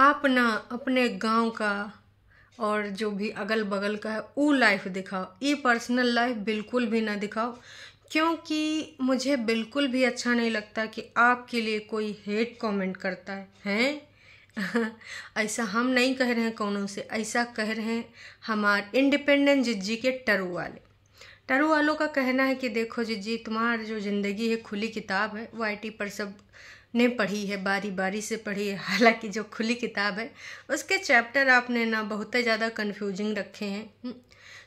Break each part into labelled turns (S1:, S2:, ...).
S1: आप ना अपने गांव का और जो भी अगल बगल का है वो लाइफ दिखाओ ये पर्सनल लाइफ बिल्कुल भी ना दिखाओ क्योंकि मुझे बिल्कुल भी अच्छा नहीं लगता कि आपके लिए कोई हेट कमेंट करता है हैं ऐसा हम नहीं कह रहे हैं कौनों से ऐसा कह रहे हैं हमारे इंडिपेंडेंट जिज्जी के टरू वाले टरू वालों का कहना है कि देखो जिज्जी तुम्हारी जो ज़िंदगी है खुली किताब है वो आई पर सब ने पढ़ी है बारी बारी से पढ़ी है हालांकि जो खुली किताब है उसके चैप्टर आपने ना बहुत ही ज़्यादा कन्फ्यूजिंग रखे हैं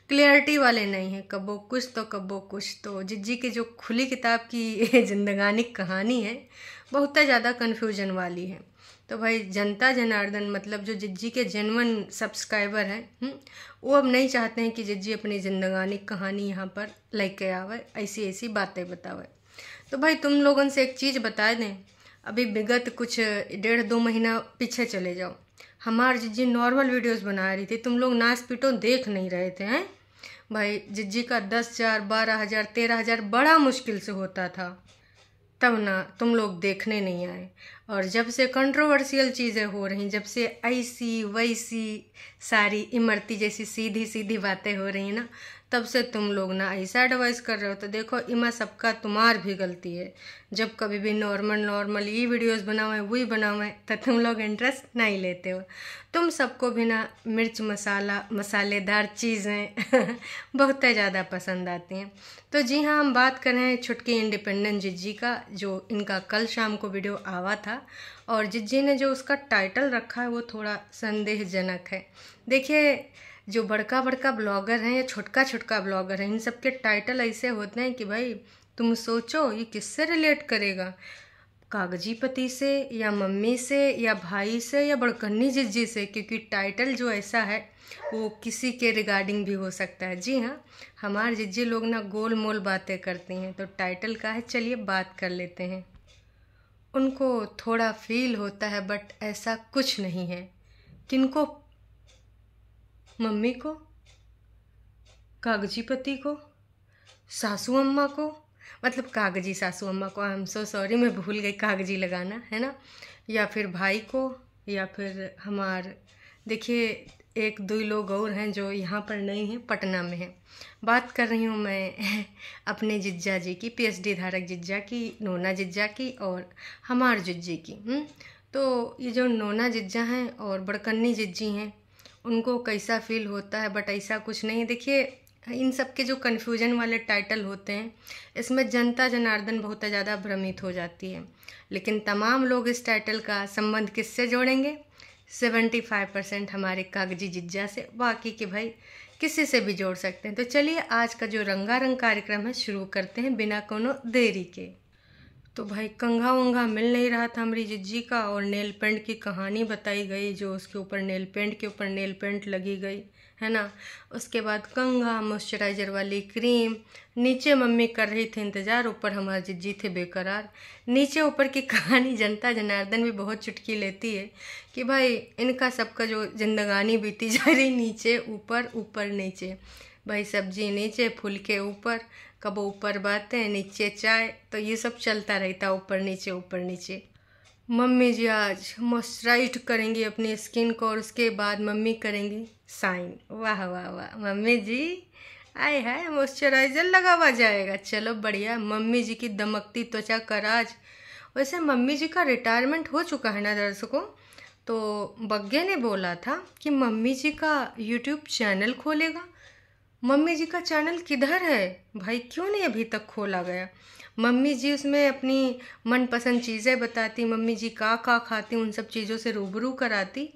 S1: क्लियरिटी हम्म, वाले नहीं हैं कबो कुछ तो कबो कुछ तो जिज्जी के जो खुली किताब की जिंदगानी कहानी है बहुत ही ज़्यादा कन्फ्यूजन वाली है तो भाई जनता जनार्दन मतलब जो जिज्जी के जेनवन सब्सक्राइबर हैं हम्म, वो अब नहीं चाहते हैं कि जिज्जी अपनी जिंदगानी कहानी यहाँ पर लेके आवे ऐसी ऐसी बातें बतावे तो भाई तुम लोगों से एक चीज़ बता दें अभी विगत कुछ डेढ़ दो महीना पीछे चले जाओ हमारे जिज्जी नॉर्मल वीडियोस बना रही थी तुम लोग नाच पीटो देख नहीं रहे थे हैं भाई जिज्जी का दस हज़ार बारह हज़ार तेरह हज़ार बड़ा मुश्किल से होता था तब ना तुम लोग देखने नहीं आए और जब से कंट्रोवर्शियल चीज़ें हो रही जब से ऐसी वैसी सारी इमरती जैसी सीधी सीधी बातें हो रही ना तब से तुम लोग ना ऐसा एडवाइस कर रहे हो तो देखो इमा सबका तुम्हार भी गलती है जब कभी भी नॉर्मल नॉर्मल ये वीडियोस बनावे वही बनावे तो तुम लोग इंटरेस्ट नहीं लेते हो तुम सबको भी ना मिर्च मसाला मसालेदार चीज़ें बहुत ज़्यादा पसंद आती हैं तो जी हाँ हम बात कर रहे हैं छुटकी इंडिपेंडेंट जिज्जी का जो इनका कल शाम को वीडियो आवा था और जिज्जी ने जो उसका टाइटल रखा है वो थोड़ा संदेहजनक है देखिए जो बड़का बड़का ब्लॉगर हैं या छोटका छोटका ब्लॉगर हैं इन सब के टाइटल ऐसे होते हैं कि भाई तुम सोचो ये किससे रिलेट करेगा कागजी पति से या मम्मी से या भाई से या बड़कन्नी जिज्जी से क्योंकि टाइटल जो ऐसा है वो किसी के रिगार्डिंग भी हो सकता है जी हाँ हमारे जिज्जी लोग ना गोल मोल बातें करते हैं तो टाइटल का है चलिए बात कर लेते हैं उनको थोड़ा फील होता है बट ऐसा कुछ नहीं है किनको मम्मी को कागजी पति को सासू अम्मा को मतलब कागजी सासू अम्मा को आई एम सो सॉरी मैं भूल गई कागजी लगाना है ना या फिर भाई को या फिर हमार देखिए एक दो लोग और हैं जो यहाँ पर नहीं हैं पटना में हैं बात कर रही हूँ मैं अपने जिज्जा जी की पीएचडी धारक जिज्जा की नोना जिज्जा की और हमार जिज्जी की हुँ? हम्म? तो ये जो नोना जिज्जा हैं और बड़कन्नी जिज्जी हैं उनको कैसा फील होता है बट ऐसा कुछ नहीं देखिए इन सब के जो कन्फ्यूजन वाले टाइटल होते हैं इसमें जनता जनार्दन बहुत ज़्यादा भ्रमित हो जाती है लेकिन तमाम लोग इस टाइटल का संबंध किससे जोड़ेंगे सेवेंटी फाइव परसेंट हमारे कागजी जिज्जा से बाकी के भाई किसी से भी जोड़ सकते हैं तो चलिए आज का जो रंगारंग कार्यक्रम है शुरू करते हैं बिना कोनो देरी के तो भाई कंघा वंघा मिल नहीं रहा था हमारी जिज्जी का और नेल पेंट की कहानी बताई गई जो उसके ऊपर नेल पेंट के ऊपर नेल पेंट लगी गई है ना उसके बाद कंघा मॉइस्चराइज़र वाली क्रीम नीचे मम्मी कर रही थी इंतज़ार ऊपर हमारे जिज्जी थे बेकरार नीचे ऊपर की कहानी जनता जनार्दन भी बहुत चुटकी लेती है कि भाई इनका सबका जो जिंदगानी बीती जा रही नीचे ऊपर ऊपर नीचे भाई सब्जी नीचे फूल के ऊपर कब ऊपर बातें नीचे चाय तो ये सब चलता रहता ऊपर नीचे ऊपर नीचे मम्मी जी आज मॉइस्चराइज करेंगी अपनी स्किन को और उसके बाद मम्मी करेंगी साइन वाह वाह वाह मम्मी जी आए हाय मॉइस्चराइज़र लगावा जाएगा चलो बढ़िया मम्मी जी की दमकती त्वचा कर आज वैसे मम्मी जी का रिटायरमेंट हो चुका है ना दर्शकों तो बग्गे ने बोला था कि मम्मी जी का यूट्यूब चैनल खोलेगा मम्मी जी का चैनल किधर है भाई क्यों नहीं अभी तक खोला गया मम्मी जी उसमें अपनी मनपसंद चीज़ें बताती मम्मी जी का का खाती उन सब चीज़ों से रूबरू कराती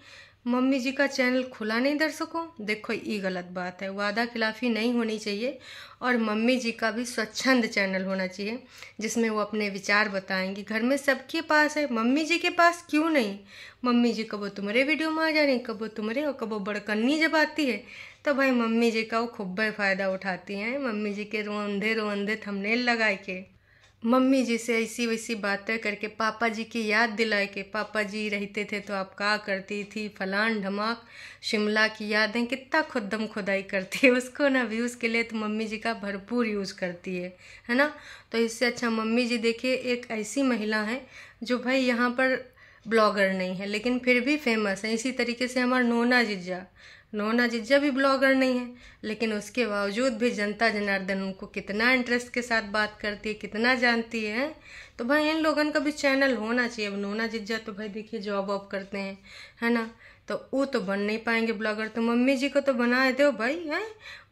S1: मम्मी जी का चैनल खुला नहीं दर्शकों देखो ये गलत बात है वादा खिलाफ़ी नहीं होनी चाहिए और मम्मी जी का भी स्वच्छंद चैनल होना चाहिए जिसमें वो अपने विचार बताएंगी घर में सबके पास है मम्मी जी के पास क्यों नहीं मम्मी जी कबो तुम्हारे वीडियो में आ जा रही कबो तुम्हारे और कबो बड़कन्नी जब आती है तो भाई मम्मी जी का वो खूब फ़ायदा उठाती हैं मम्मी जी के रोंधे रोंधे थमनेल लगा के मम्मी जी से ऐसी वैसी बातें करके पापा जी की याद दिलाए के पापा जी रहते थे तो आप कहा करती थी फलान ढमाक शिमला की यादें कितना खुदम खुदाई करती है उसको ना व्यूज़ के लिए तो मम्मी जी का भरपूर यूज़ करती है है ना तो इससे अच्छा मम्मी जी देखिए एक ऐसी महिला है जो भाई यहाँ पर ब्लॉगर नहीं है लेकिन फिर भी फेमस है इसी तरीके से हमारा नोना जिजा नोना जिज्जा भी ब्लॉगर नहीं है लेकिन उसके बावजूद भी जनता जनार्दन उनको कितना इंटरेस्ट के साथ बात करती है कितना जानती है तो भाई इन लोगों का भी चैनल होना चाहिए अब नोना जिज्जा तो भाई देखिए जॉब वॉब करते हैं है ना तो वो तो बन नहीं पाएंगे ब्लॉगर तो मम्मी जी को तो बना दो भाई हैं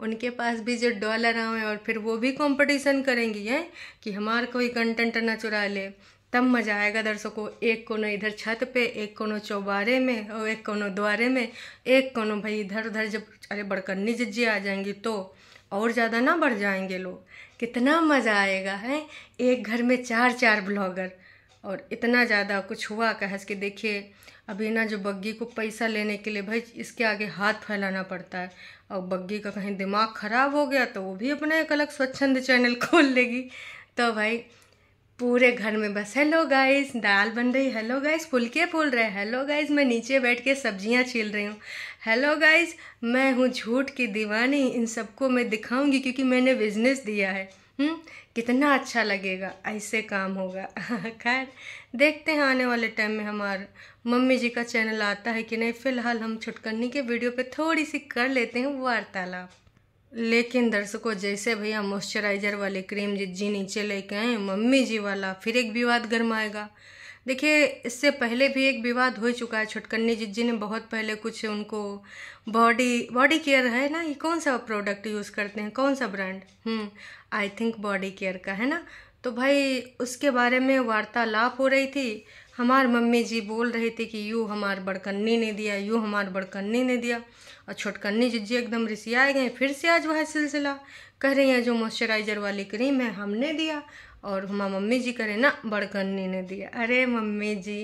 S1: उनके पास भी जो डॉलर आए और फिर वो भी कॉम्पटिशन करेंगी हैं कि हमारा कोई कंटेंट ना चुरा ले तब मज़ा आएगा दर्शकों एक कोनो इधर छत पे एक कोनो चौबारे में और एक कोनो द्वारे में एक कोनो भाई इधर उधर जब अरे बड़कन्नी जज्जी आ जाएंगी तो और ज़्यादा ना बढ़ जाएंगे लोग कितना मज़ा आएगा है एक घर में चार चार ब्लॉगर और इतना ज़्यादा कुछ हुआ कह के देखिए अभी ना जो बग्गी को पैसा लेने के लिए भाई इसके आगे हाथ फैलाना पड़ता है और बग्गी का कहीं दिमाग ख़राब हो गया तो वो भी अपना एक अलग स्वच्छंद चैनल खोल लेगी तो भाई पूरे घर में बस हेलो गाइस दाल बन रही हेलो गाइस फुलके फूल रहे हेलो गाइस मैं नीचे बैठ के सब्जियां छील रही हूँ हेलो गाइस मैं हूँ झूठ की दीवानी इन सबको मैं दिखाऊंगी क्योंकि मैंने बिजनेस दिया है हुँ? हम्म, कितना अच्छा लगेगा ऐसे काम होगा खैर देखते हैं आने वाले टाइम में हमारा मम्मी जी का चैनल आता है कि नहीं फ़िलहाल हम छुटकनी के वीडियो पे थोड़ी सी कर लेते हैं वार्तालाप लेकिन दर्शकों जैसे भैया मॉइस्चराइज़र वाले क्रीम जिज्जी नीचे लेके आए मम्मी जी वाला फिर एक विवाद गर्माएगा देखिए इससे पहले भी एक विवाद हो चुका है छुटकन्नी जिज्जी ने बहुत पहले कुछ उनको बॉडी बॉडी केयर है ना ये कौन सा प्रोडक्ट यूज़ करते हैं कौन सा brand I think body care का है ना तो भाई उसके बारे में वार्तालाप हो रही थी हमार मम्मी जी बोल रही थी कि यूँ हमार बड़कन्नी ने दिया यूँ हमार बड़कन्नी ने दिया और छोटकन्नी जिज्जी एकदम रिसियाए गए फिर से आज वह सिलसिला कह रही हैं जो मॉइस्चराइज़र वाली क्रीम है हमने दिया और हमारा मम्मी जी करें ना बड़कन्नी ने दिया अरे मम्मी जी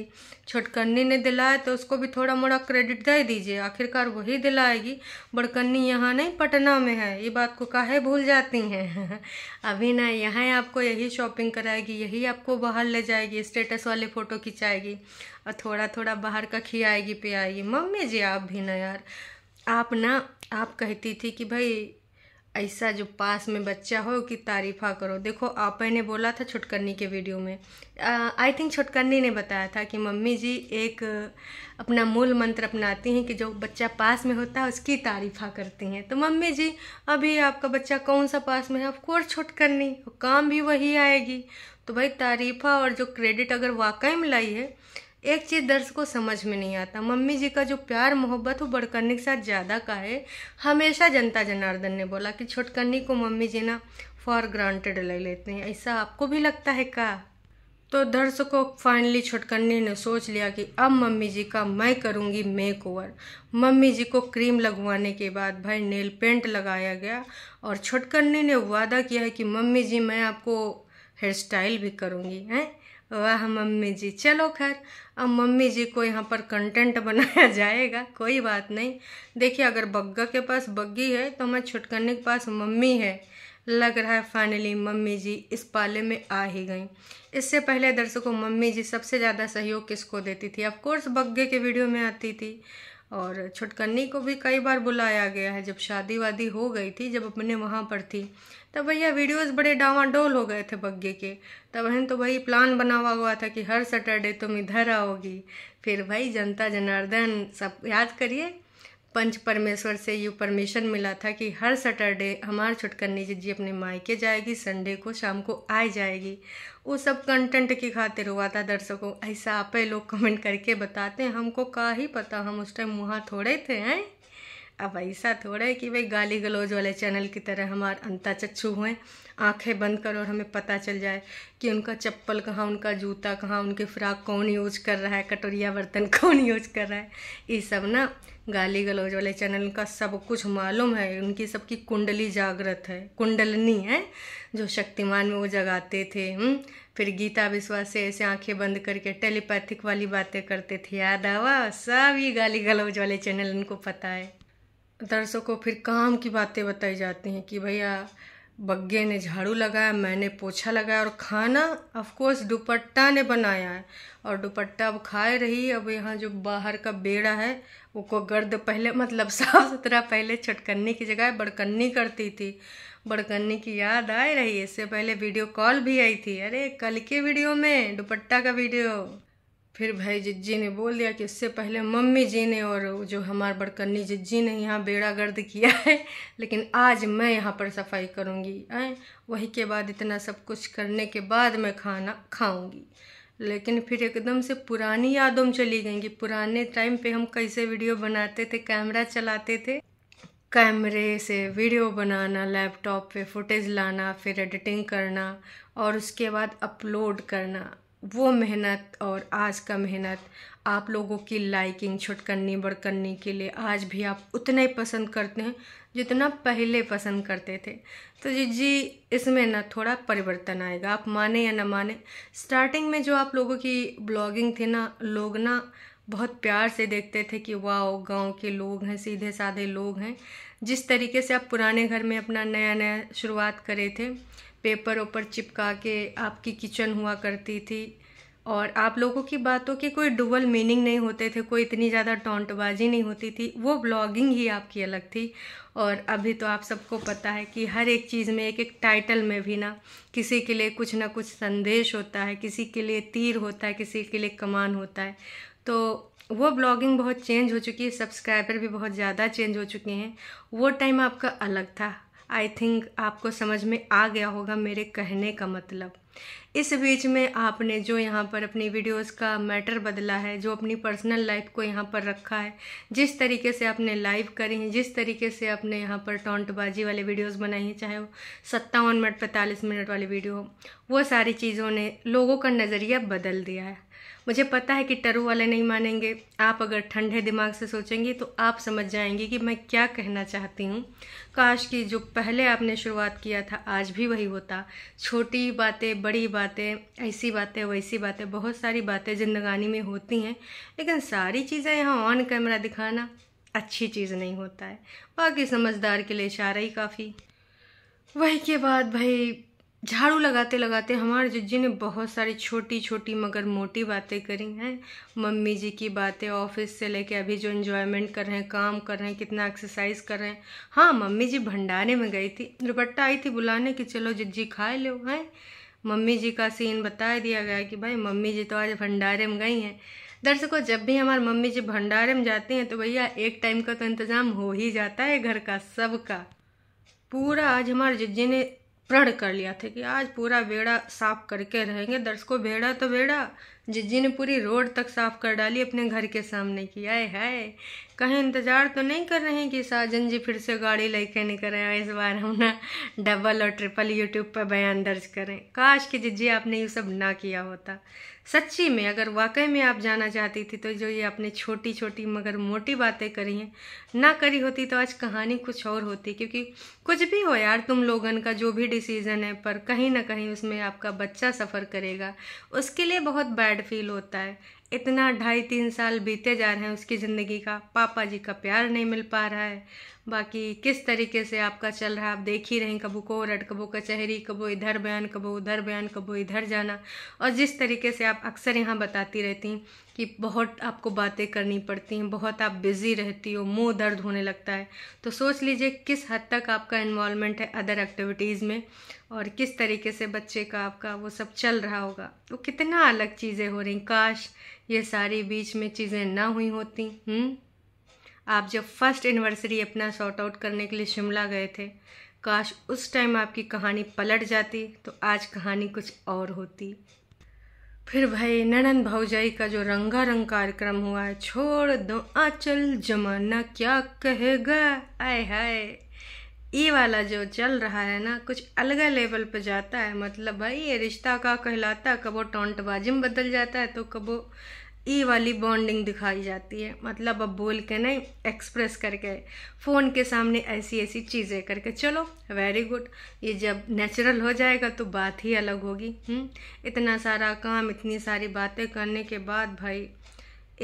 S1: छोटकन्नी ने दिलाया तो उसको भी थोड़ा मोड़ा क्रेडिट दे दीजिए आखिरकार वही दिलाएगी बड़कन्नी यहाँ नहीं पटना में है ये बात को काहे भूल जाती हैं अभी ना यहाँ आपको यही शॉपिंग कराएगी यही आपको बाहर ले जाएगी स्टेटस वाले फ़ोटो खिंचाएगी और थोड़ा थोड़ा बाहर का खियाएगी पियाएगी मम्मी जी आप भी ना यार आप ना आप कहती थी कि भाई ऐसा जो पास में बच्चा हो कि तारीफ़ा करो देखो आप ने बोला था छुटकर्नी के वीडियो में आई थिंक छुटकर्नी ने बताया था कि मम्मी जी एक अपना मूल मंत्र अपनाती हैं कि जो बच्चा पास में होता है उसकी तारीफ़ा करती हैं तो मम्मी जी अभी आपका बच्चा कौन सा पास में है ऑफकोर्स छुटकरनी काम भी वही आएगी तो भाई तारीफ़ा और जो क्रेडिट अगर वाकई में लाई है एक चीज़ दर्शकों समझ में नहीं आता मम्मी जी का जो प्यार मोहब्बत वो बड़कन्नी के साथ ज़्यादा का है हमेशा जनता जनार्दन ने बोला कि छोटकन्नी को मम्मी जी ना फॉर ग्रांटेड ले लेते हैं ऐसा आपको भी लगता है का तो दर्शकों फाइनली छोटकन्नी ने सोच लिया कि अब मम्मी जी का मैं करूँगी मेक ओवर मम्मी जी को क्रीम लगवाने के बाद भाई नेल पेंट लगाया गया और छोटकन्नी ने वादा किया है कि मम्मी जी मैं आपको हेयर स्टाइल भी करूँगी हैं वाह मम्मी जी चलो खैर अब मम्मी जी को यहाँ पर कंटेंट बनाया जाएगा कोई बात नहीं देखिए अगर बग्गा के पास बग्गी है तो हमारे छुटकन्नी के पास मम्मी है लग रहा है फाइनली मम्मी जी इस पाले में आ ही गई इससे पहले दर्शकों मम्मी जी सबसे ज़्यादा सहयोग किसको देती थी अफकोर्स बग्गे के वीडियो में आती थी और छुटकन्नी को भी कई बार बुलाया गया है जब शादी वादी हो गई थी जब अपने वहाँ पर थी तब भैया वीडियोस बड़े डावाडोल हो गए थे बग्गे के तब हम तो भाई प्लान बना हुआ हुआ था कि हर सैटरडे तुम इधर आओगी फिर भाई जनता जनार्दन सब याद करिए पंच परमेश्वर से यू परमिशन मिला था कि हर सैटरडे हमारे छुटकन्नी जी अपने मायके जाएगी संडे को शाम को आ जाएगी वो सब कंटेंट की खातिर हुआ था दर्शकों ऐसा आप लोग कमेंट करके बताते हैं हमको का ही पता हम उस टाइम वहाँ थोड़े थे हैं अब ऐसा थोड़ा है कि भाई गाली गलौज वाले चैनल की तरह हमारे अंता चच्छू हुए आंखें बंद करो और हमें पता चल जाए कि उनका चप्पल कहाँ उनका जूता कहाँ उनके फ्राक कौन यूज कर रहा है कटोरिया बर्तन कौन यूज कर रहा है ये सब ना गाली गलौज वाले चैनल का सब कुछ मालूम है उनकी सबकी कुंडली जागृत है कुंडलनी है जो शक्तिमान में वो जगाते थे हम्म। फिर गीता विश्वास से ऐसे आंखें बंद करके टेलीपैथिक वाली बातें करते थे याद आवा सब ये गाली गलौज वाले चैनल इनको पता है दर्शकों को फिर काम की बातें बताई जाती हैं कि भैया बग्गे ने झाड़ू लगाया मैंने पोछा लगाया और खाना ऑफकोर्स दुपट्टा ने बनाया है और दुपट्टा अब खाए रही अब यहाँ जो बाहर का बेड़ा है वो गर्द पहले मतलब साफ सुथरा पहले छटकन्नी की जगह बड़कन्नी करती थी बड़कन्नी की याद आ रही इससे पहले वीडियो कॉल भी आई थी अरे कल के वीडियो में दुपट्टा का वीडियो फिर भाई जिज्जी ने बोल दिया कि उससे पहले मम्मी जी ने और जो हमारे बड़कन्नी जिज्जी ने यहाँ बेड़ा गर्द किया है लेकिन आज मैं यहाँ पर सफाई करूँगी आए वही के बाद इतना सब कुछ करने के बाद मैं खाना खाऊँगी लेकिन फिर एकदम से पुरानी यादों में चली गई कि पुराने टाइम पे हम कैसे वीडियो बनाते थे कैमरा चलाते थे कैमरे से वीडियो बनाना लैपटॉप पे फुटेज लाना फिर एडिटिंग करना और उसके बाद अपलोड करना वो मेहनत और आज का मेहनत आप लोगों की लाइकिंग छुटकनी बड़कन्नी के लिए आज भी आप उतना ही पसंद करते हैं जितना पहले पसंद करते थे तो जी जी इसमें ना थोड़ा परिवर्तन आएगा आप माने या ना माने स्टार्टिंग में जो आप लोगों की ब्लॉगिंग थी ना लोग ना बहुत प्यार से देखते थे कि वाह गांव के लोग हैं सीधे साधे लोग हैं जिस तरीके से आप पुराने घर में अपना नया नया शुरुआत करे थे पेपर ऊपर चिपका के आपकी किचन हुआ करती थी और आप लोगों की बातों के कोई डुबल मीनिंग नहीं होते थे कोई इतनी ज़्यादा टोंटबाजी नहीं होती थी वो ब्लॉगिंग ही आपकी अलग थी और अभी तो आप सबको पता है कि हर एक चीज़ में एक एक टाइटल में भी ना किसी के लिए कुछ ना कुछ संदेश होता है किसी के लिए तीर होता है किसी के लिए कमान होता है तो वो ब्लॉगिंग बहुत चेंज हो चुकी है सब्सक्राइबर भी बहुत ज़्यादा चेंज हो चुके हैं वो टाइम आपका अलग था आई थिंक आपको समझ में आ गया होगा मेरे कहने का मतलब इस बीच में आपने जो यहाँ पर अपनी वीडियोस का मैटर बदला है जो अपनी पर्सनल लाइफ को यहाँ पर रखा है जिस तरीके से आपने लाइव करी हैं जिस तरीके से आपने यहाँ पर टोंटबाजी वाले वीडियोस बनाई हैं चाहे वो सत्तावन मिनट पैंतालीस मिनट वाली वीडियो हो वो सारी चीज़ों ने लोगों का नज़रिया बदल दिया है मुझे पता है कि टरू वाले नहीं मानेंगे आप अगर ठंडे दिमाग से सोचेंगे तो आप समझ जाएंगे कि मैं क्या कहना चाहती हूँ काश कि जो पहले आपने शुरुआत किया था आज भी वही होता छोटी बातें बड़ी बातें ऐसी बातें वैसी बातें बहुत सारी बातें जिंदगानी में होती हैं लेकिन सारी चीज़ें यहाँ ऑन कैमरा दिखाना अच्छी चीज़ नहीं होता है बाकी समझदार के लिए इशारा ही काफ़ी वही के बाद भाई झाड़ू लगाते लगाते हमारे जज्जी ने बहुत सारी छोटी छोटी मगर मोटी बातें करी हैं मम्मी जी की बातें ऑफिस से लेके अभी जो इन्जॉयमेंट कर रहे हैं काम कर रहे हैं कितना एक्सरसाइज कर रहे हैं हाँ मम्मी जी भंडारे में गई थी दुपट्टा आई थी बुलाने कि चलो जज्जी खा लो हैं मम्मी जी का सीन बता दिया गया कि भाई मम्मी जी तो आज भंडारे में गई हैं दर्शकों जब भी हमारे मम्मी जी भंडारे में जाती हैं तो भैया एक टाइम का तो इंतज़ाम हो ही जाता है घर का सब का पूरा आज हमारे जज्जी ने प्रण कर लिया था कि आज पूरा बेड़ा साफ करके रहेंगे दर्शकों बेड़ा तो बेड़ा जिज्जी ने पूरी रोड तक साफ कर डाली अपने घर के सामने की आए हाय कहीं इंतजार तो नहीं कर रहे हैं कि साजन जी फिर से गाड़ी लेके निकले इस बार हम ना डबल और ट्रिपल यूट्यूब पर बयान दर्ज करें काश कि जिज्जी आपने ये सब ना किया होता सच्ची में अगर वाकई में आप जाना चाहती थी तो जो ये अपने छोटी छोटी मगर मोटी बातें करी हैं ना करी होती तो आज कहानी कुछ और होती क्योंकि कुछ भी हो यार तुम लोगन का जो भी डिसीज़न है पर कहीं ना कहीं उसमें आपका बच्चा सफ़र करेगा उसके लिए बहुत बैड फील होता है इतना ढाई तीन साल बीते जा रहे हैं उसकी ज़िंदगी का पापा जी का प्यार नहीं मिल पा रहा है बाकी किस तरीके से आपका चल रहा है आप देख ही रहे हैं को रट कबू कचहरी कबू इधर बयान कबो उधर बयान कबो इधर जाना और जिस तरीके से आप अक्सर यहाँ बताती रहती हैं कि बहुत आपको बातें करनी पड़ती हैं बहुत आप बिज़ी रहती हो मुंह दर्द होने लगता है तो सोच लीजिए किस हद तक आपका इन्वॉलमेंट है अदर एक्टिविटीज़ में और किस तरीके से बच्चे का आपका वो सब चल रहा होगा तो कितना अलग चीज़ें हो रही काश ये सारी बीच में चीज़ें ना हुई होती हुँ? हम्म? आप जब फर्स्ट एनिवर्सरी अपना शॉर्ट आउट करने के लिए शिमला गए थे काश उस टाइम आपकी कहानी पलट जाती तो आज कहानी कुछ और होती फिर भाई ननन भाऊजाई का जो रंगा रंग कार्यक्रम हुआ है छोड़ दो आचल जमाना क्या कहेगा आय हाय ये वाला जो चल रहा है ना कुछ अलग लेवल पे जाता है मतलब भाई ये रिश्ता का कहलाता है कबो टोंटबाजी में बदल जाता है तो कबो ई वाली बॉन्डिंग दिखाई जाती है मतलब अब बोल के नहीं एक्सप्रेस करके फ़ोन के सामने ऐसी ऐसी चीज़ें करके चलो वेरी गुड ये जब नेचुरल हो जाएगा तो बात ही अलग होगी हम्म, इतना सारा काम इतनी सारी बातें करने के बाद भाई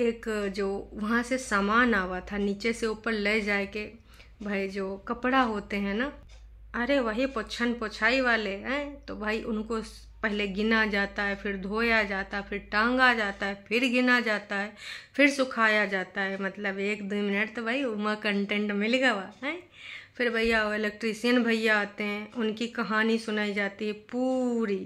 S1: एक जो वहाँ से सामान आवा था नीचे से ऊपर ले जाए के भाई जो कपड़ा होते हैं ना अरे वही पोछन पोछाई वाले हैं तो भाई उनको पहले गिना जाता है फिर धोया जाता है फिर टांगा जाता है फिर गिना जाता है फिर सुखाया जाता है मतलब एक दो मिनट तो भाई उमा कंटेंट मिल गया है फिर भैया वो इलेक्ट्रीसियन भैया आते हैं उनकी कहानी सुनाई जाती है पूरी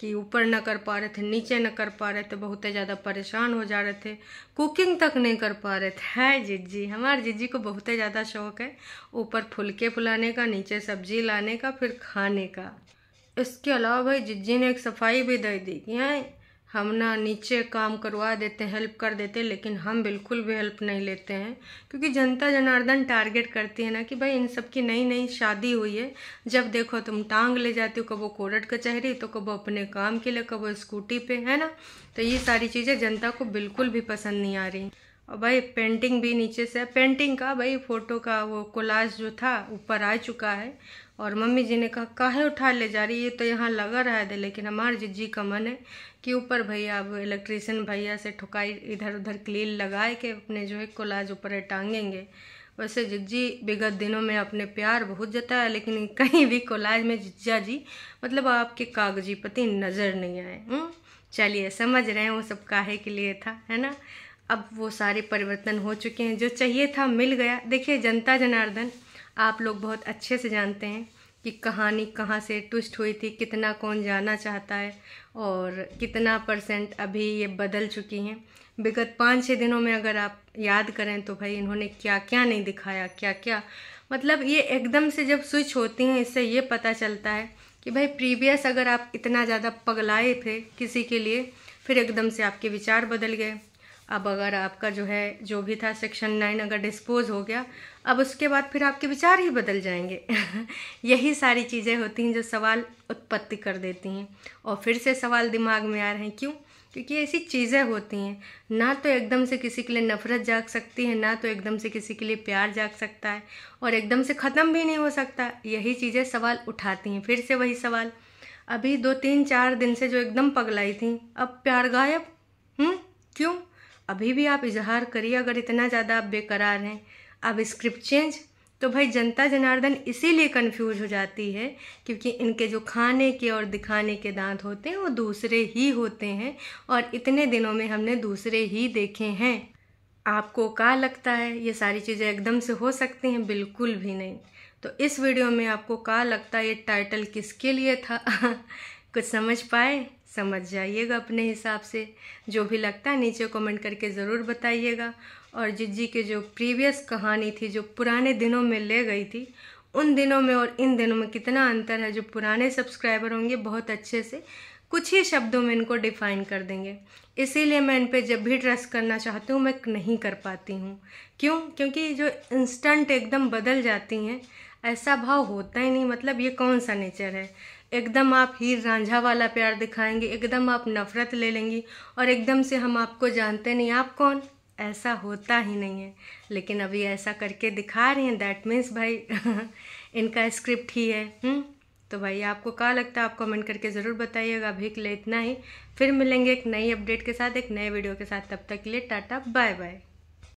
S1: कि ऊपर न कर पा रहे थे नीचे न कर पा रहे थे बहुत ज़्यादा परेशान हो जा रहे थे कुकिंग तक नहीं कर पा रहे थे है जिज्जी हमारे जिज्जी को बहुत ज़्यादा शौक है ऊपर फुलके फुलाने का नीचे सब्जी लाने का फिर खाने का इसके अलावा भाई जिज्जी ने एक सफाई भी दे दी कि हैं हम ना नीचे काम करवा देते हैं हेल्प कर देते हैं लेकिन हम बिल्कुल भी हेल्प नहीं लेते हैं क्योंकि जनता जनार्दन टारगेट करती है ना कि भाई इन सब की नई नई शादी हुई है जब देखो तुम टांग ले जाती हो कबो कोरट कचहरी तो कबो अपने काम के लिए कबो स्कूटी पे है ना तो ये सारी चीज़ें जनता को बिल्कुल भी पसंद नहीं आ रही और भाई पेंटिंग भी नीचे से पेंटिंग का भाई फ़ोटो का वो कोलाज जो था ऊपर आ चुका है और मम्मी जी ने कहा काहे उठा ले जा रही ये तो यहाँ लगा रहा है लेकिन हमारे जीजी का मन है कि ऊपर भैया अब इलेक्ट्रिशियन भैया से ठुकाई इधर उधर क्लीन लगाए के अपने जो है कोलाज ऊपर टांगेंगे वैसे जिज्जी विगत दिनों में अपने प्यार बहुत जताया लेकिन कहीं भी कोलाज में जिज्जा जी मतलब आपके कागजी पति नज़र नहीं आए हम्म? चलिए समझ रहे हैं वो सब काहे के लिए था है ना अब वो सारे परिवर्तन हो चुके हैं जो चाहिए था मिल गया देखिए जनता जनार्दन आप लोग बहुत अच्छे से जानते हैं कि कहानी कहाँ से ट्विस्ट हुई थी कितना कौन जाना चाहता है और कितना परसेंट अभी ये बदल चुकी हैं विगत पाँच छः दिनों में अगर आप याद करें तो भाई इन्होंने क्या क्या नहीं दिखाया क्या क्या मतलब ये एकदम से जब स्विच होती हैं इससे ये पता चलता है कि भाई प्रीवियस अगर आप इतना ज़्यादा पगलाए थे किसी के लिए फिर एकदम से आपके विचार बदल गए अब अगर आपका जो है जो भी था सेक्शन नाइन अगर डिस्पोज हो गया अब उसके बाद फिर आपके विचार ही बदल जाएंगे यही सारी चीज़ें होती हैं जो सवाल उत्पत्ति कर देती हैं और फिर से सवाल दिमाग में आ रहे हैं क्यों क्योंकि ऐसी चीज़ें होती हैं ना तो एकदम से किसी के लिए नफरत जाग सकती है ना तो एकदम से किसी के लिए प्यार जाग सकता है और एकदम से ख़त्म भी नहीं हो सकता यही चीज़ें सवाल उठाती हैं फिर से वही सवाल अभी दो तीन चार दिन से जो एकदम पगलाई थी अब प्यार गायब हम्म, क्यों अभी भी आप इजहार करिए अगर इतना ज़्यादा आप बेकरार हैं अब स्क्रिप्ट चेंज तो भाई जनता जनार्दन इसीलिए कंफ्यूज हो जाती है क्योंकि इनके जो खाने के और दिखाने के दांत होते हैं वो दूसरे ही होते हैं और इतने दिनों में हमने दूसरे ही देखे हैं आपको क्या लगता है ये सारी चीज़ें एकदम से हो सकती हैं बिल्कुल भी नहीं तो इस वीडियो में आपको क्या लगता है ये टाइटल किसके लिए था कुछ समझ पाए समझ जाइएगा अपने हिसाब से जो भी लगता है नीचे कमेंट करके ज़रूर बताइएगा और जिज्जी के जो प्रीवियस कहानी थी जो पुराने दिनों में ले गई थी उन दिनों में और इन दिनों में कितना अंतर है जो पुराने सब्सक्राइबर होंगे बहुत अच्छे से कुछ ही शब्दों में इनको डिफाइन कर देंगे इसीलिए मैं इन पर जब भी ट्रस्ट करना चाहती हूँ मैं नहीं कर पाती हूँ क्यों क्योंकि जो इंस्टेंट एकदम बदल जाती हैं ऐसा भाव होता ही नहीं मतलब ये कौन सा नेचर है एकदम आप हीर रांझा वाला प्यार दिखाएंगे एकदम आप नफ़रत ले लेंगी और एकदम से हम आपको जानते नहीं आप कौन ऐसा होता ही नहीं है लेकिन अभी ऐसा करके दिखा रहे हैं दैट मीन्स भाई इनका स्क्रिप्ट ही है हुँ? हम्म? तो भाई आपको क्या लगता है आप कमेंट करके ज़रूर बताइएगा अभी के लिए इतना ही फिर मिलेंगे एक नई अपडेट के साथ एक नए वीडियो के साथ तब तक के लिए टाटा बाय बाय